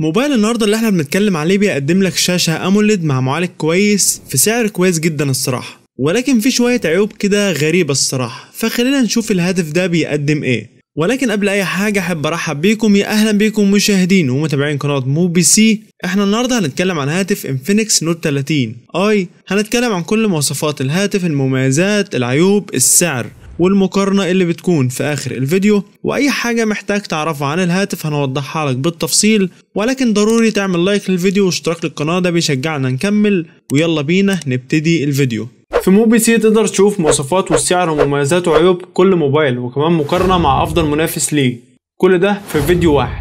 موبايل النهارده اللي احنا بنتكلم عليه بيقدم لك شاشه اموليد مع معالج كويس في سعر كويس جدا الصراحه ولكن في شويه عيوب كده غريبه الصراحه فخلينا نشوف الهاتف ده بيقدم ايه ولكن قبل اي حاجه احب ارحب بيكم يا اهلا بيكم مشاهدين ومتابعين قناه مو بي سي احنا النهارده هنتكلم عن هاتف انفينكس نوت 30 اي هنتكلم عن كل مواصفات الهاتف المميزات العيوب السعر والمقارنة اللي بتكون في آخر الفيديو وأي حاجة محتاج تعرفها عن الهاتف هنوضحها لك بالتفصيل ولكن ضروري تعمل لايك للفيديو واشتراك للقناة ده بيشجعنا نكمل ويلا بينا نبتدي الفيديو في موبي سي تقدر تشوف مواصفات والسعر ومميزات وعيوب كل موبايل وكمان مقارنة مع أفضل منافس ليه كل ده في فيديو واحد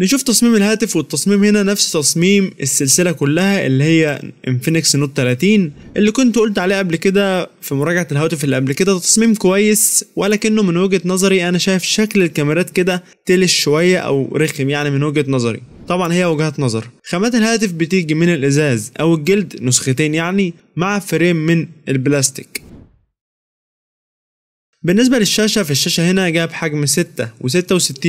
نشوف تصميم الهاتف والتصميم هنا نفس تصميم السلسلة كلها اللي هي انفينكس نوت 30 اللي كنت قلت عليه قبل كده في مراجعة الهواتف اللي قبل كده تصميم كويس ولكنه من وجهة نظري انا شايف شكل الكاميرات كده تلش شوية او رخم يعني من وجهة نظري طبعا هي وجهات نظر خامات الهاتف بتيجي من الازاز او الجلد نسختين يعني مع فريم من البلاستيك بالنسبة للشاشة فالشاشة هنا جاب حجم 6 و66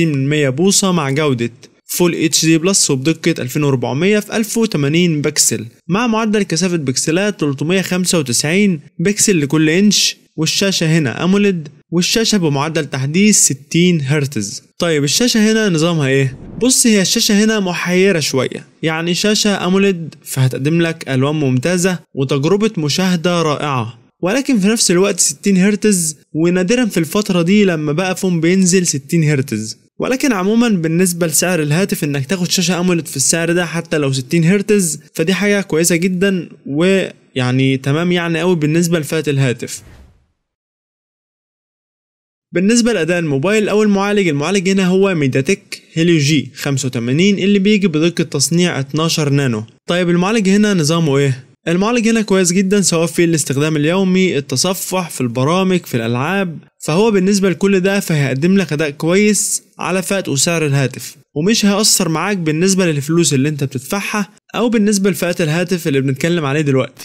بوصة مع جودة فول اتش دي بلس وبدقة 2400 في 1080 بكسل مع معدل كثافة بكسلات 395 بكسل لكل انش والشاشة هنا أموليد والشاشة بمعدل تحديث 60 هرتز طيب الشاشة هنا نظامها ايه؟ بص هي الشاشة هنا محيرة شوية يعني شاشة أموليد فهتقدم لك ألوان ممتازة وتجربة مشاهدة رائعة ولكن في نفس الوقت 60 هرتز ونادرا في الفترة دي لما بقى فون بينزل 60 هرتز ولكن عموما بالنسبة لسعر الهاتف انك تاخد شاشة اموليد في السعر ده حتى لو 60 هرتز فدي حاجة كويسة جدا ويعني تمام يعني قوي بالنسبة لفئة الهاتف بالنسبة لأداء الموبايل أو المعالج المعالج هنا هو ميداتك هيليو جي 85 اللي بيجي بدقة تصنيع 12 نانو طيب المعالج هنا نظامه ايه؟ المعالج هنا كويس جدا سواء في الاستخدام اليومي التصفح في البرامج في الالعاب فهو بالنسبه لكل ده فهيقدم لك اداء كويس على فئه وسعر الهاتف ومش هيأثر معاك بالنسبه للفلوس اللي انت بتدفعها او بالنسبه لفئه الهاتف اللي بنتكلم عليه دلوقتي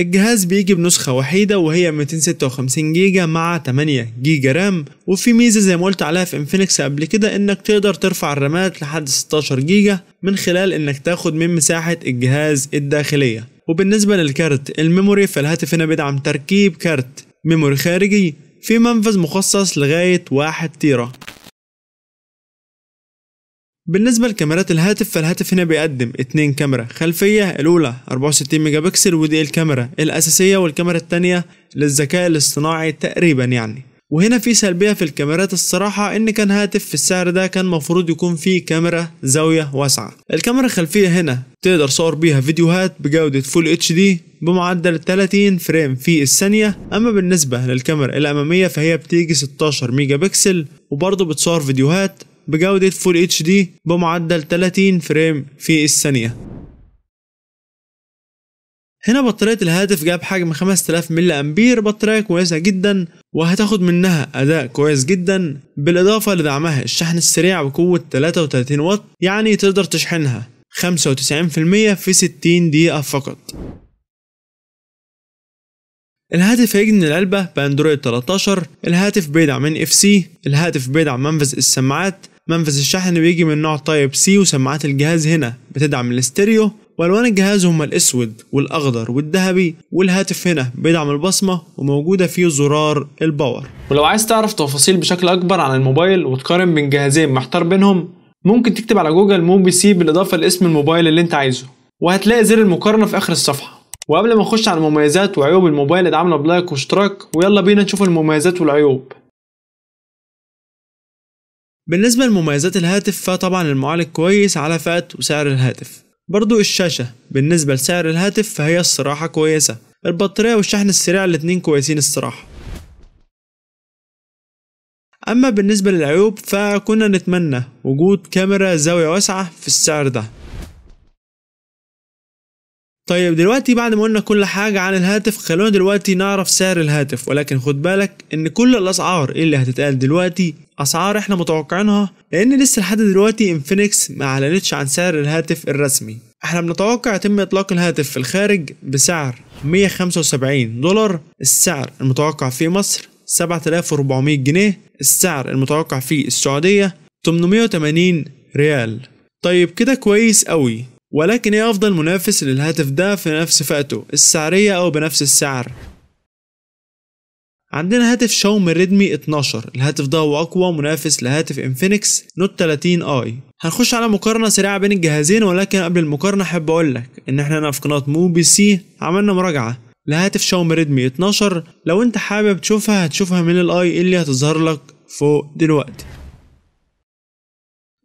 الجهاز بيجي بنسخة وحيدة وهي 256 جيجا مع 8 جيجا رام وفي ميزة زي ما قلت عليها في انفينكس قبل كده انك تقدر ترفع الرامات لحد 16 جيجا من خلال انك تاخد من مساحة الجهاز الداخلية وبالنسبة للكارت الميموري فالهاتف هنا بيدعم تركيب كارت ميموري خارجي في منفذ مخصص لغاية 1 تيرا بالنسبة لكاميرات الهاتف فالهاتف هنا بيقدم اتنين كاميرا خلفية الأولى 64 ميجا بكسل ودي الكاميرا الأساسية والكاميرا التانية للذكاء الاصطناعي تقريبا يعني وهنا في سلبية في الكاميرات الصراحة إن كان هاتف في السعر ده كان مفروض يكون فيه كاميرا زاوية واسعة الكاميرا الخلفية هنا تقدر صور بيها فيديوهات بجودة فول اتش دي بمعدل 30 فريم في الثانية أما بالنسبة للكاميرا الأمامية فهي بتيجي 16 ميجا بكسل وبرضه بتصور فيديوهات بجودة فول اتش دي بمعدل 30 فريم في الثانية هنا بطارية الهاتف جاب بحجم 5000 ملي أمبير بطارية كويسة جدا وهتاخد منها أداء كويس جدا بالإضافة لدعمها الشحن السريع بقوة 33 واط يعني تقدر تشحنها 95% في 60 دقيقة فقط الهاتف هيجي من العلبة بأندرويد 13 الهاتف بيدعم من اف سي الهاتف بيدعم منفذ السماعات منفذ الشحن بيجي من نوع تايب سي وسماعات الجهاز هنا بتدعم الاستيريو والوان الجهاز هما الاسود والاخضر والذهبي والهاتف هنا بيدعم البصمه وموجوده فيه زرار الباور ولو عايز تعرف تفاصيل بشكل اكبر عن الموبايل وتقارن بين جهازين محتار بينهم ممكن تكتب على جوجل موبي سي بالاضافه لاسم الموبايل اللي انت عايزه وهتلاقي زر المقارنه في اخر الصفحه وقبل ما نخش على المميزات وعيوب الموبايل ادعمنا بلايك واشتراك ويلا بينا نشوف المميزات والعيوب بالنسبة لمميزات الهاتف فطبعا المعالج كويس على فئة وسعر الهاتف برضو الشاشة بالنسبة لسعر الهاتف فهي الصراحة كويسة البطارية والشحن السريع الاتنين كويسين الصراحة أما بالنسبة للعيوب فكنا نتمنى وجود كاميرا زاوية واسعة في السعر ده طيب دلوقتي بعد ما قلنا كل حاجة عن الهاتف خلونا دلوقتي نعرف سعر الهاتف ولكن خد بالك ان كل الاسعار إيه اللي هتتقال دلوقتي اسعار احنا متوقعينها لان لسه لحد دلوقتي انفينكس ما اعلنتش عن سعر الهاتف الرسمي احنا بنتوقع يتم اطلاق الهاتف في الخارج بسعر 175 دولار السعر المتوقع في مصر 7400 جنيه السعر المتوقع في السعودية 880 ريال طيب كده كويس قوي ولكن هي أفضل منافس للهاتف ده في نفس فئته السعرية أو بنفس السعر عندنا هاتف شاومي ريدمي 12 الهاتف ده هو أقوى منافس لهاتف انفينكس نوت 30 اي هنخش على مقارنة سريعة بين الجهازين ولكن قبل المقارنة أحب أقول لك إن إحنا هنا في قناة مو بي سي عملنا مراجعة لهاتف شاومي ريدمي 12 لو أنت حابب تشوفها هتشوفها من الآي اللي هتظهر لك فوق دلوقتي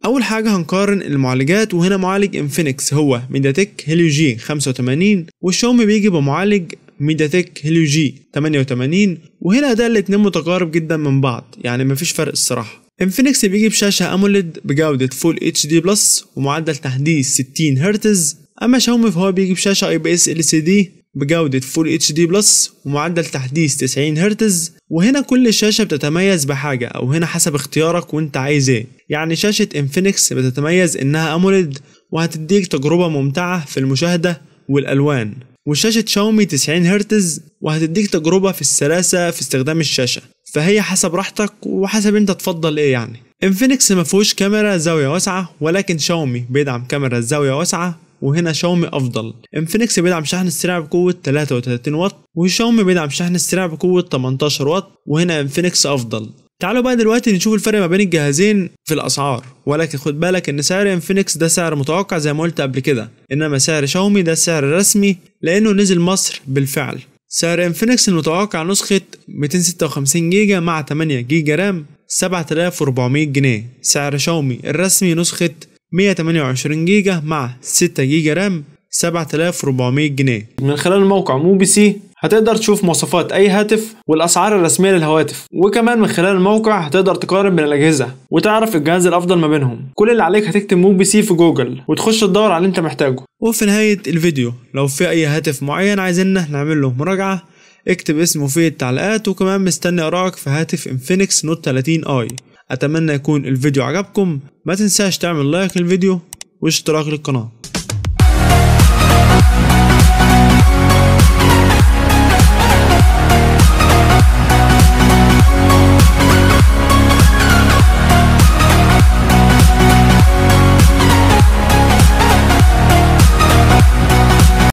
اول حاجه هنقارن المعالجات وهنا معالج انفينكس هو ميداتك هيليو جي 85 والشاومي بيجي بمعالج ميداتك هيليو جي 88 وهنا ده الاتنين متقارب جدا من بعض يعني مفيش فرق الصراحه انفينكس بيجي بشاشة أموليد بجودة فول اتش دي بلس ومعدل تحديث 60 هرتز أما شاومي فهو بيجي بشاشة اي بي اس ال سي دي بجودة فول اتش دي بلس ومعدل تحديث 90 هرتز وهنا كل شاشة بتتميز بحاجة أو هنا حسب اختيارك وانت عايز ايه يعني شاشة انفينكس بتتميز انها اموليد وهتديك تجربة ممتعة في المشاهدة والالوان وشاشة شاومي 90 هرتز وهتديك تجربة في السلاسة في استخدام الشاشة فهي حسب راحتك وحسب انت تفضل ايه يعني انفينكس مفهوش كاميرا زاوية واسعة ولكن شاومي بيدعم كاميرا زاوية واسعة وهنا شاومي افضل انفينكس بيدعم شحن السريع بقوه 33 واط وشاومي بيدعم شحن السريع بقوه 18 واط وهنا انفينكس افضل تعالوا بقى دلوقتي نشوف الفرق ما بين الجهازين في الاسعار ولكن خد بالك ان سعر انفينكس ده سعر متوقع زي ما قلت قبل كده انما سعر شاومي ده سعر رسمي لانه نزل مصر بالفعل سعر انفينكس المتوقع نسخة 256 جيجا مع 8 جيجا رام 7400 جنيه سعر شاومي الرسمي نسخة 128 جيجا مع 6 جيجا رام 7400 جنيه من خلال موقع بي سي هتقدر تشوف مواصفات اي هاتف والاسعار الرسميه للهواتف وكمان من خلال الموقع هتقدر تقارن بين الاجهزه وتعرف الجهاز الافضل ما بينهم كل اللي عليك هتكتب موبي سي في جوجل وتخش تدور على اللي انت محتاجه وفي نهايه الفيديو لو في اي هاتف معين عايزيننا نعمل له مراجعه اكتب اسمه في التعليقات وكمان مستني ارائك في هاتف انفينكس نوت 30 اي اتمنى يكون الفيديو عجبكم ما تنساش تعمل لايك للفيديو واشتراك للقناه